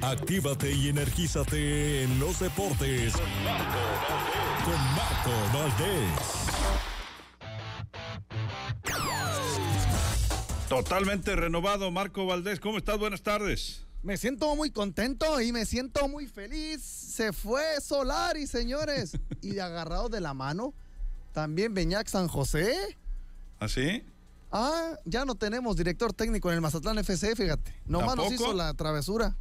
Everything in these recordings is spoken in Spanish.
Actívate. y energízate en los deportes. Con Marco Valdés. Totalmente renovado, Marco Valdés. ¿Cómo estás? Buenas tardes. Me siento muy contento y me siento muy feliz. Se fue Solari, señores. y agarrado de la mano, también Beñac San José. ¿Ah, sí? Ah, ya no tenemos director técnico en el Mazatlán FC, fíjate. Nomás nos hizo la travesura.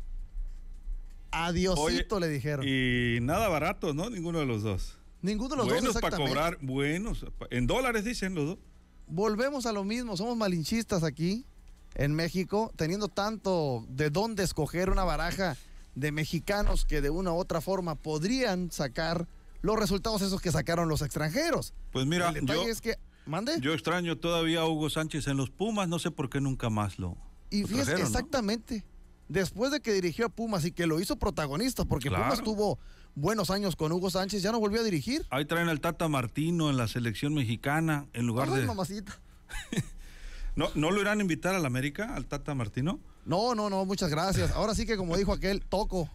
Adiosito le dijeron. Y nada barato, ¿no? Ninguno de los dos. Ninguno de los dos. Buenos para cobrar, buenos. En dólares dicen los dos. Volvemos a lo mismo, somos malinchistas aquí en México, teniendo tanto de dónde escoger una baraja de mexicanos que de una u otra forma podrían sacar los resultados esos que sacaron los extranjeros. Pues mira, el yo... es que ¿Mande? Yo extraño todavía a Hugo Sánchez en los Pumas, no sé por qué nunca más lo. Y fíjese, exactamente. Después de que dirigió a Pumas y que lo hizo protagonista, porque Pumas tuvo buenos años con Hugo Sánchez, ya no volvió a dirigir. Ahí traen al Tata Martino en la selección mexicana, en lugar de. ¿No, ¿No lo irán a invitar al América, al Tata Martino? No, no, no, muchas gracias. Ahora sí que, como dijo aquel, toco.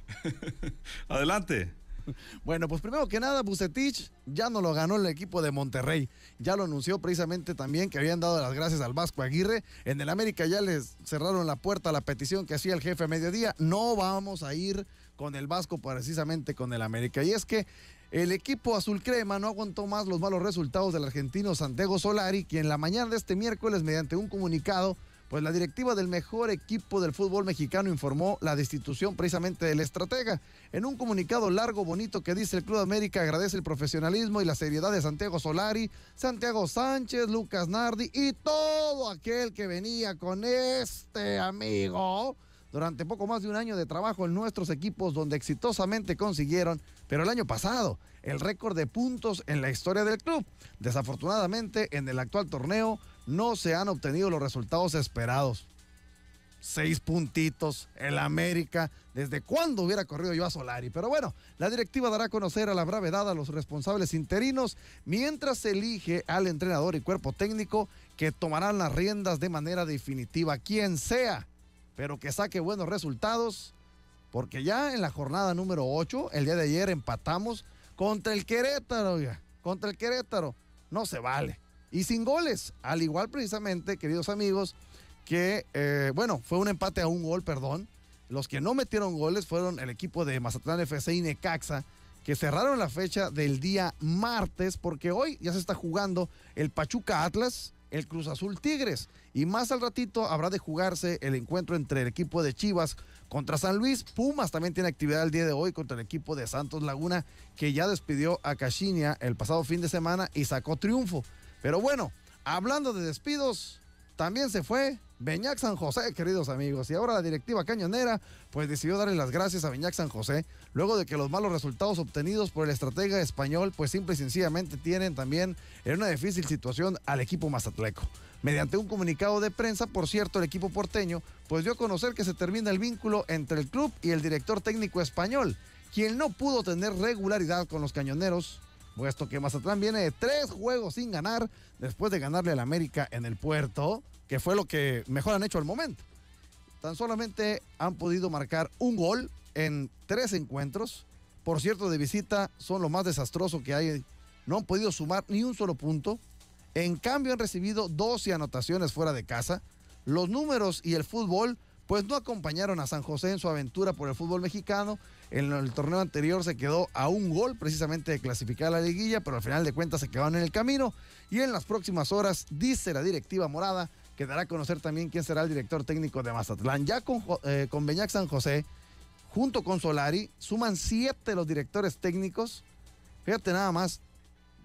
Adelante. Bueno, pues primero que nada, Bucetich ya no lo ganó el equipo de Monterrey. Ya lo anunció precisamente también que habían dado las gracias al Vasco Aguirre. En el América ya les cerraron la puerta a la petición que hacía el jefe a mediodía. No vamos a ir con el Vasco, precisamente con el América. Y es que el equipo azul crema no aguantó más los malos resultados del argentino Santiago Solari, quien la mañana de este miércoles, mediante un comunicado, pues la directiva del mejor equipo del fútbol mexicano informó la destitución precisamente del estratega. En un comunicado largo, bonito que dice el Club América agradece el profesionalismo y la seriedad de Santiago Solari, Santiago Sánchez, Lucas Nardi y todo aquel que venía con este amigo durante poco más de un año de trabajo en nuestros equipos donde exitosamente consiguieron, pero el año pasado, el récord de puntos en la historia del club. Desafortunadamente, en el actual torneo no se han obtenido los resultados esperados. Seis puntitos, el América. ¿Desde cuándo hubiera corrido yo a Solari? Pero bueno, la directiva dará a conocer a la gravedad a los responsables interinos mientras se elige al entrenador y cuerpo técnico que tomarán las riendas de manera definitiva, quien sea pero que saque buenos resultados, porque ya en la jornada número 8, el día de ayer empatamos contra el Querétaro, ya. contra el Querétaro, no se vale. Y sin goles, al igual precisamente, queridos amigos, que, eh, bueno, fue un empate a un gol, perdón. Los que no metieron goles fueron el equipo de Mazatlán FC y Necaxa, que cerraron la fecha del día martes, porque hoy ya se está jugando el Pachuca Atlas el Cruz Azul Tigres. Y más al ratito habrá de jugarse el encuentro entre el equipo de Chivas contra San Luis. Pumas también tiene actividad el día de hoy contra el equipo de Santos Laguna, que ya despidió a Cachinia el pasado fin de semana y sacó triunfo. Pero bueno, hablando de despidos, también se fue Beñac San José, queridos amigos. Y ahora la directiva cañonera, pues decidió darle las gracias a Beñac San José luego de que los malos resultados obtenidos por el estratega español, pues simple y sencillamente tienen también en una difícil situación al equipo mazatleco. Mediante un comunicado de prensa, por cierto, el equipo porteño, pues dio a conocer que se termina el vínculo entre el club y el director técnico español, quien no pudo tener regularidad con los cañoneros puesto que Mazatlán viene de tres juegos sin ganar después de ganarle al América en el puerto, que fue lo que mejor han hecho al momento. Tan solamente han podido marcar un gol en tres encuentros. Por cierto, de visita son lo más desastroso que hay. No han podido sumar ni un solo punto. En cambio, han recibido 12 anotaciones fuera de casa. Los números y el fútbol, pues no acompañaron a San José en su aventura por el fútbol mexicano. En el torneo anterior se quedó a un gol precisamente de clasificar a la liguilla, pero al final de cuentas se quedaron en el camino. Y en las próximas horas, dice la directiva morada, que dará a conocer también quién será el director técnico de Mazatlán. Ya con, eh, con Beñac San José junto con Solari, suman siete los directores técnicos. Fíjate nada más,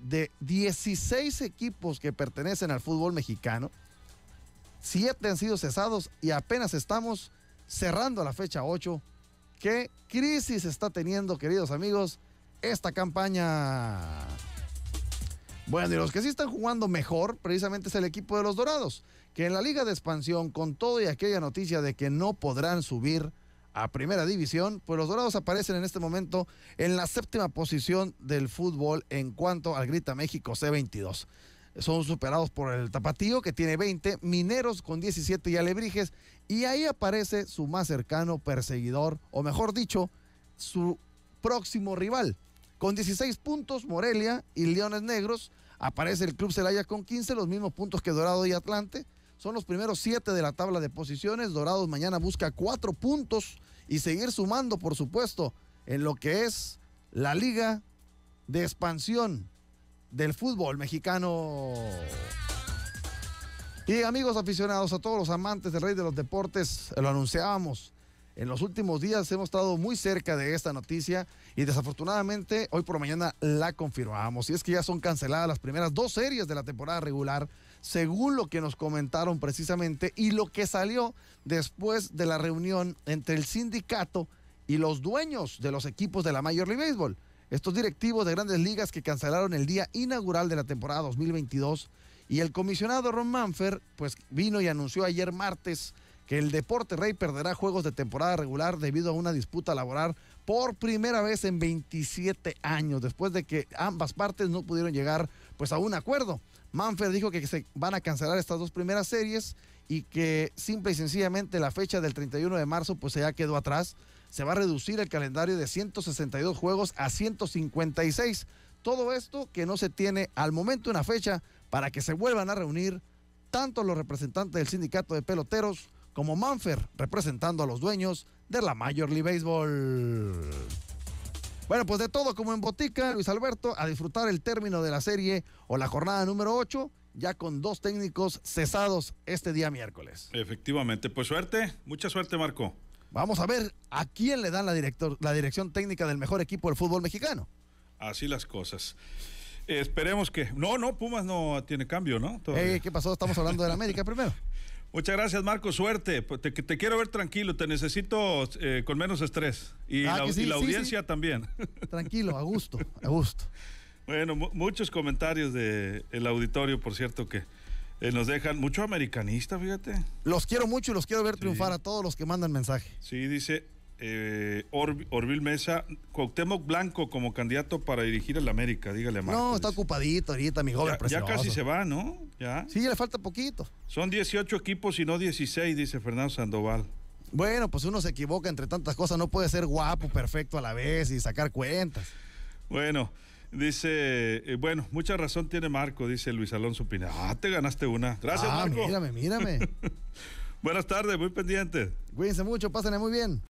de 16 equipos que pertenecen al fútbol mexicano, siete han sido cesados y apenas estamos cerrando la fecha 8. ¿Qué crisis está teniendo, queridos amigos, esta campaña? Bueno, y los que sí están jugando mejor precisamente es el equipo de los Dorados, que en la liga de expansión, con todo y aquella noticia de que no podrán subir a Primera División, pues los Dorados aparecen en este momento en la séptima posición del fútbol en cuanto al Grita México C22. Son superados por el Tapatío, que tiene 20, Mineros con 17 y Alebrijes, y ahí aparece su más cercano perseguidor, o mejor dicho, su próximo rival. Con 16 puntos, Morelia y Leones Negros, aparece el Club Celaya con 15, los mismos puntos que Dorado y Atlante. Son los primeros siete de la tabla de posiciones. Dorados mañana busca cuatro puntos y seguir sumando, por supuesto, en lo que es la liga de expansión del fútbol mexicano. Y amigos aficionados, a todos los amantes del rey de los deportes, lo anunciábamos. En los últimos días hemos estado muy cerca de esta noticia y desafortunadamente hoy por mañana la confirmamos. Y es que ya son canceladas las primeras dos series de la temporada regular según lo que nos comentaron precisamente y lo que salió después de la reunión entre el sindicato y los dueños de los equipos de la Major League Baseball. Estos directivos de grandes ligas que cancelaron el día inaugural de la temporada 2022 y el comisionado Ron Manfer pues vino y anunció ayer martes que el Deporte Rey perderá juegos de temporada regular debido a una disputa laboral por primera vez en 27 años, después de que ambas partes no pudieron llegar pues a un acuerdo. Manfred dijo que se van a cancelar estas dos primeras series y que simple y sencillamente la fecha del 31 de marzo pues ya quedó atrás. Se va a reducir el calendario de 162 juegos a 156. Todo esto que no se tiene al momento una fecha para que se vuelvan a reunir tanto los representantes del sindicato de peloteros como Manfer representando a los dueños de la Major League Baseball. Bueno, pues de todo como en botica, Luis Alberto, a disfrutar el término de la serie o la jornada número 8, ya con dos técnicos cesados este día miércoles. Efectivamente, pues suerte, mucha suerte Marco. Vamos a ver a quién le dan la, director, la dirección técnica del mejor equipo del fútbol mexicano. Así las cosas. Esperemos que. No, no, Pumas no tiene cambio, ¿no? Eh, ¿Qué pasó? Estamos hablando de la América primero. Muchas gracias, Marco. Suerte. Pues, te, te quiero ver tranquilo. Te necesito eh, con menos estrés. Y ah, la, audiencia también. Tranquilo, a gusto, a gusto. Bueno, muchos comentarios del el auditorio, por cierto, que eh, nos dejan. Mucho americanista, fíjate. Los quiero mucho y los quiero ver triunfar a todos los que mandan mensaje. Sí, dice eh, Orville Mesa, Cuauhtémoc Blanco como candidato para dirigir la América, dígale a No, está ocupadito ahorita, mi joven. Ya, ya casi se va, ¿no? Ya. Sí, le falta poquito. Son 18 equipos y no 16, dice Fernando Sandoval. Bueno, pues uno se equivoca entre tantas cosas, no puede ser guapo, perfecto a la vez y sacar cuentas. Bueno, dice, eh, bueno, mucha razón tiene Marco, dice Luis Alonso Pina. Ah, te ganaste una. Gracias, ah, Marco. Mírame, mírame. Buenas tardes, muy pendiente. Cuídense mucho, pásenle muy bien.